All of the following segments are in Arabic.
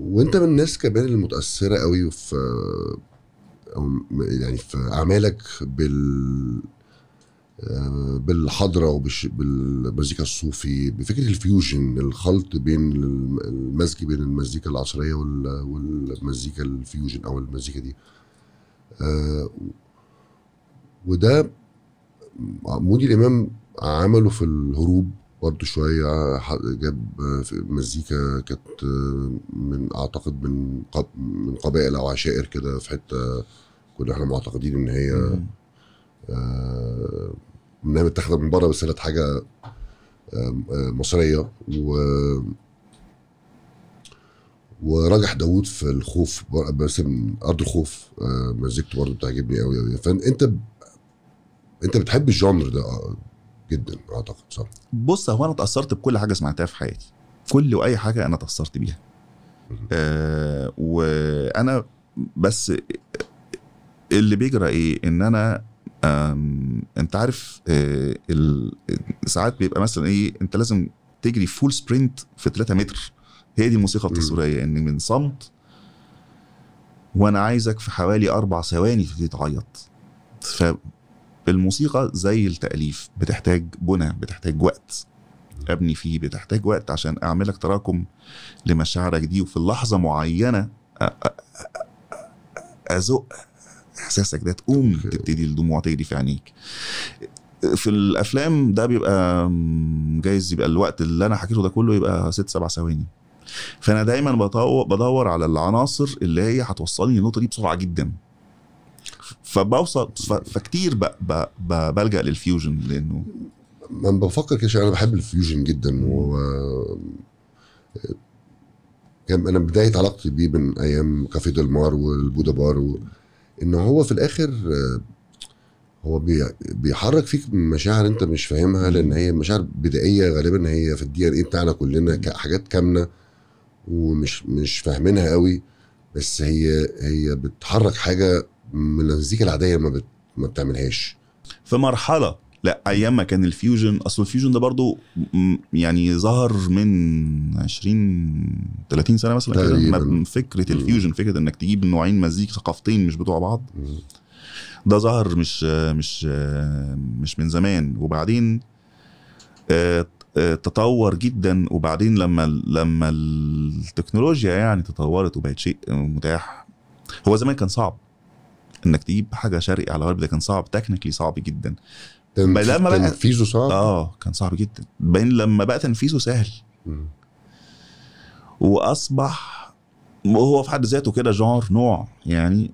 وانت من الناس كمان المتاثره قوي في أو يعني في اعمالك بال آه، بالحضره وبالمزيكا الصوفي بفكره الفيوجن الخلط بين المزج بين المزيكا العصريه والمزيكا الفيوجن او المزيكا دي آه، وده مودي الامام عمله في الهروب برضه شويه جاب مزيكا كانت من اعتقد من من قبائل او عشائر كده في حته كنا احنا معتقدين ان هي آه، انها متاخده من بره بس كانت حاجه آه، آه، مصريه و وراجح داوود في الخوف بس ارض الخوف مزيكته برضه بتعجبني قوي قوي فانت انت بتحب الجانر ده آه، جدا اعتقد صح بص هو انا اتاثرت بكل حاجه سمعتها في حياتي كل واي حاجه انا اتاثرت بيها آه وانا بس اللي بيجرى ايه ان انا انت عارف آه ساعات بيبقى مثلا ايه انت لازم تجري فول سبرنت في 3 متر هي دي الموسيقى التصويريه ان من صمت وانا عايزك في حوالي اربع ثواني تبتدي تعيط الموسيقى زي التأليف بتحتاج بنى بتحتاج وقت ابني فيه بتحتاج وقت عشان اعملك تراكم لمشاعرك دي وفي لحظه معينه ازق احساسك ده تقوم تبتدي الدموع تجري في عينيك في الافلام ده بيبقى جايز يبقى الوقت اللي انا حكيته ده كله يبقى ست سبع ثواني فانا دايما بدور على العناصر اللي هي هتوصلني للنقطه دي بسرعه جدا فبوصل فكتير بلجا للفيوجن لانه ما بفكر كده انا بحب الفيوجن جدا و يعني انا بدايه علاقتي بيه من ايام كافيه دلمار والبودا بار و... ان هو في الاخر آه، هو بي... بيحرك فيك مشاعر انت مش فاهمها لان هي مشاعر بدائيه غالبا هي في الدي ان ايه بتاعنا كلنا حاجات كامنه ومش مش فاهمينها قوي بس هي هي بتحرك حاجه من المزيكا العاديه ما, بت... ما بتعملهاش في مرحله لا ايام ما كان الفيوجن اصل الفيوجن ده برضو يعني ظهر من 20 30 سنه مثلا كده فكره الفيوجن فكره انك تجيب نوعين مزيك ثقافتين مش بتوع بعض ده ظهر مش مش مش من زمان وبعدين آه، آه، تطور جدا وبعدين لما لما التكنولوجيا يعني تطورت وبقت شيء متاح هو زمان كان صعب انك تجيب حاجه شرقي على غرب ده كان صعب تكنيكلي صعب جدا لما بقى تنفيذه صعب اه كان صعب جدا بين لما بقى تنفيذه سهل واصبح وهو في حد ذاته كده جار نوع يعني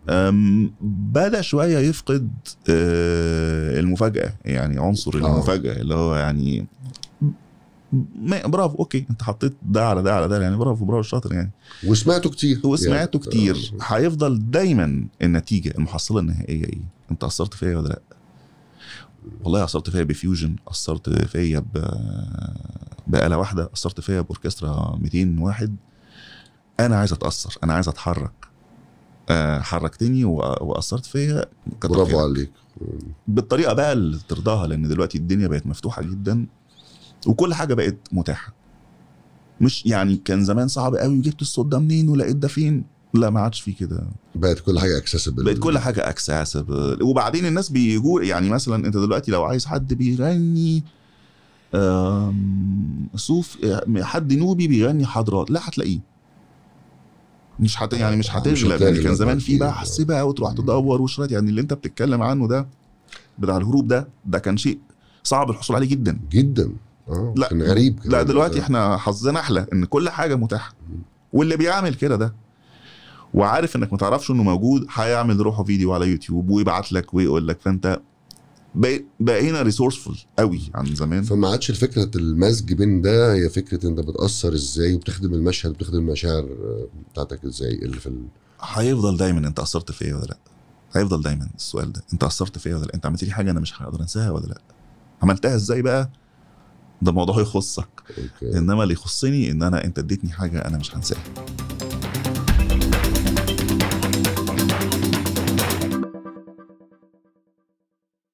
بدا شويه يفقد آه، المفاجاه يعني عنصر آه. المفاجاه اللي هو يعني برافو اوكي انت حطيت ده على ده على ده يعني برافو برافو شاطر يعني وسمعته كتير وسمعته يعني. كتير آه. هيفضل دايما النتيجه المحصله النهائيه ايه انت اثرت فيا ولا لا والله اثرت فيا بفيوجن اثرت فيا ب بآلة واحده اثرت فيا باوركسترا 200 واحد انا عايز اتاثر انا عايز اتحرك آه، حركتني واثرت فيا برافو عليك بالطريقه بقى اللي ترضاها لان دلوقتي الدنيا بقت مفتوحه جدا وكل حاجه بقت متاحه مش يعني كان زمان صعب قوي جبت الصوت ده منين ولقيت ده فين لا ما عادش في كده بقت كل حاجه اكسسبل بقت كل حاجه اكسسبل وبعدين الناس بيجوا يعني مثلا انت دلوقتي لو عايز حد بيغني صوف حد نوبي بيغني حضرات لا هتلاقيه مش حت يعني مش هتغلب يعني كان زمان في بحث بقى وتروح تدور وشرات يعني اللي انت بتتكلم عنه ده بتاع الهروب ده ده كان شيء صعب الحصول عليه جدا جدا آه، لا كان غريب لا دلوقتي احنا حظنا احلى ان كل حاجه متاحه واللي بيعمل كده ده وعارف انك ما تعرفش انه موجود هيعمل روحه فيديو على يوتيوب ويبعت لك ويقول لك فانت بقينا ريسورسفول قوي عن زمان فما عادش فكره المزج بين ده هي فكره انت بتاثر ازاي وبتخدم المشهد بتخدم المشاعر آه، بتاعتك ازاي اللي في ال... هيفضل دايما انت اثرت فيا ولا لا هيفضل دايما السؤال ده انت اثرت فيا ولا لا انت عملت لي حاجه انا مش هقدر انساها ولا لا عملتها ازاي بقى ده موضوع يخصك أوكي. انما اللي يخصني ان انا انت اديتني حاجه انا مش هنساها